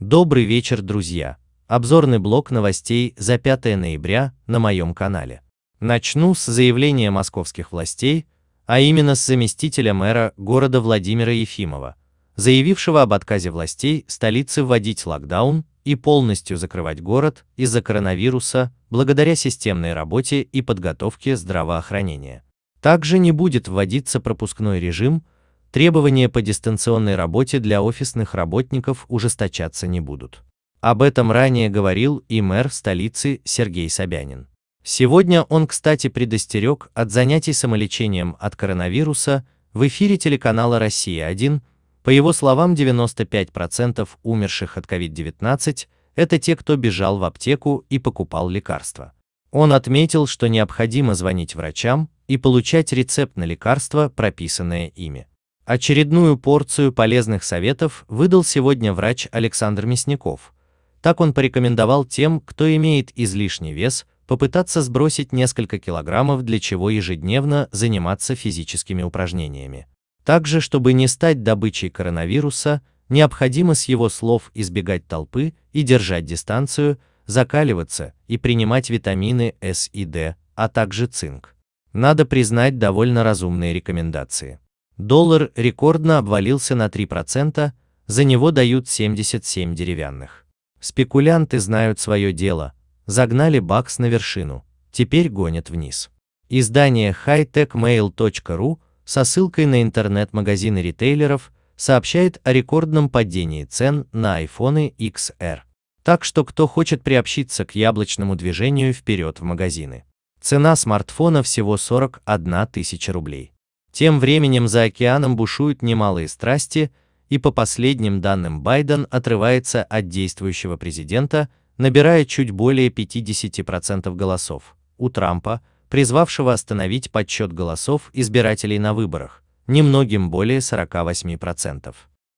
Добрый вечер, друзья! Обзорный блок новостей за 5 ноября на моем канале. Начну с заявления московских властей, а именно с заместителя мэра города Владимира Ефимова, заявившего об отказе властей столицы вводить локдаун и полностью закрывать город из-за коронавируса благодаря системной работе и подготовке здравоохранения. Также не будет вводиться пропускной режим – требования по дистанционной работе для офисных работников ужесточаться не будут. Об этом ранее говорил и мэр столицы Сергей Собянин. Сегодня он, кстати, предостерег от занятий самолечением от коронавируса в эфире телеканала «Россия-1», по его словам, 95% умерших от COVID-19 – это те, кто бежал в аптеку и покупал лекарства. Он отметил, что необходимо звонить врачам и получать рецепт на лекарства, прописанное ими. Очередную порцию полезных советов выдал сегодня врач Александр Мясников. Так он порекомендовал тем, кто имеет излишний вес, попытаться сбросить несколько килограммов, для чего ежедневно заниматься физическими упражнениями. Также, чтобы не стать добычей коронавируса, необходимо с его слов избегать толпы и держать дистанцию, закаливаться и принимать витамины С и Д, а также цинк. Надо признать довольно разумные рекомендации. Доллар рекордно обвалился на 3%, за него дают 77 деревянных. Спекулянты знают свое дело, загнали бакс на вершину, теперь гонят вниз. Издание hightechmail.ru со ссылкой на интернет-магазины ритейлеров сообщает о рекордном падении цен на iPhone XR. Так что кто хочет приобщиться к яблочному движению вперед в магазины. Цена смартфона всего 41 тысяча рублей. Тем временем за океаном бушуют немалые страсти, и по последним данным Байден отрывается от действующего президента, набирая чуть более 50% голосов. У Трампа, призвавшего остановить подсчет голосов избирателей на выборах, немногим более 48%.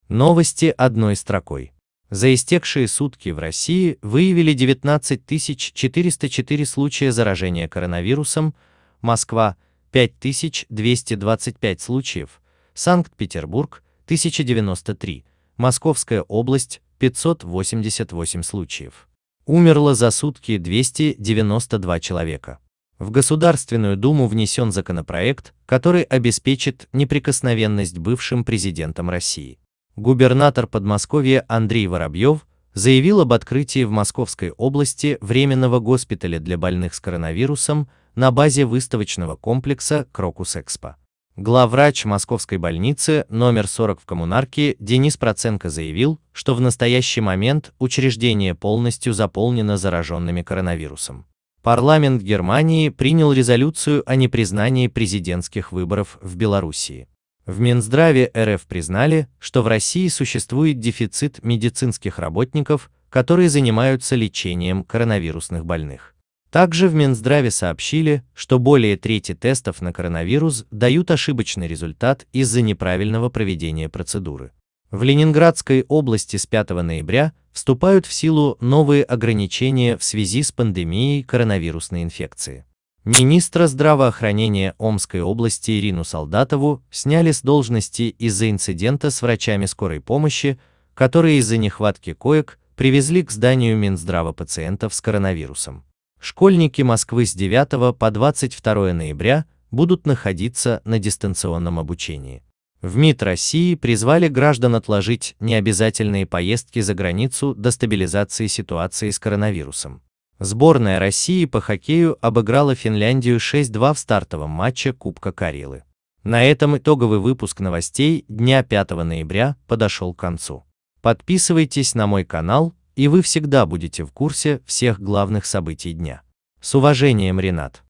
Новости одной строкой. За истекшие сутки в России выявили 19 404 случая заражения коронавирусом, Москва – 5225 случаев, Санкт-Петербург 1093, Московская область 588 случаев. Умерло за сутки 292 человека. В Государственную Думу внесен законопроект, который обеспечит неприкосновенность бывшим президентам России. Губернатор Подмосковья Андрей Воробьев заявил об открытии в Московской области временного госпиталя для больных с коронавирусом на базе выставочного комплекса «Крокус Экспо». Главврач московской больницы номер 40 в коммунарке Денис Проценко заявил, что в настоящий момент учреждение полностью заполнено зараженными коронавирусом. Парламент Германии принял резолюцию о непризнании президентских выборов в Белоруссии. В Минздраве РФ признали, что в России существует дефицит медицинских работников, которые занимаются лечением коронавирусных больных. Также в Минздраве сообщили, что более трети тестов на коронавирус дают ошибочный результат из-за неправильного проведения процедуры. В Ленинградской области с 5 ноября вступают в силу новые ограничения в связи с пандемией коронавирусной инфекции. Министра здравоохранения Омской области Ирину Солдатову сняли с должности из-за инцидента с врачами скорой помощи, которые из-за нехватки коек привезли к зданию Минздрава пациентов с коронавирусом. Школьники Москвы с 9 по 22 ноября будут находиться на дистанционном обучении. В МИД России призвали граждан отложить необязательные поездки за границу до стабилизации ситуации с коронавирусом. Сборная России по хоккею обыграла Финляндию 6-2 в стартовом матче Кубка Карелы. На этом итоговый выпуск новостей дня 5 ноября подошел к концу. Подписывайтесь на мой канал, и вы всегда будете в курсе всех главных событий дня. С уважением, Ренат.